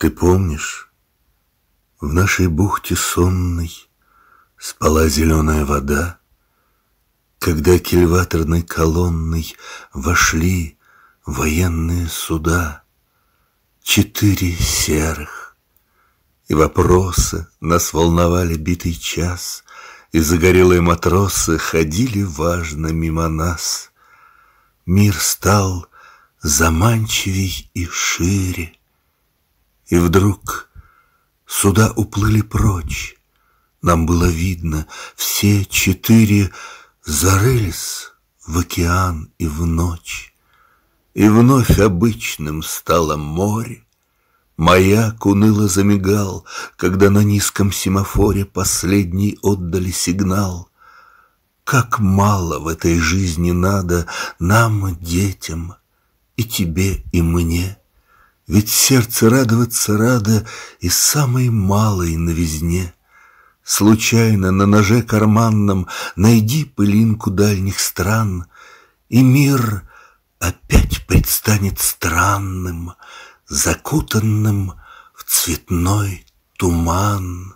Ты помнишь, в нашей бухте сонной Спала зеленая вода, Когда кильваторной колонной Вошли военные суда, Четыре серых, И вопросы нас волновали битый час, И загорелые матросы Ходили важно мимо нас. Мир стал заманчивей и шире, и вдруг суда уплыли прочь. Нам было видно, все четыре зарылись в океан и в ночь. И вновь обычным стало море. Маяк уныло замигал, когда на низком семафоре последний отдали сигнал. Как мало в этой жизни надо нам, детям, и тебе, и мне — ведь сердце радоваться радо и самой малой новизне. Случайно на ноже карманном найди пылинку дальних стран, И мир опять предстанет странным, закутанным в цветной туман.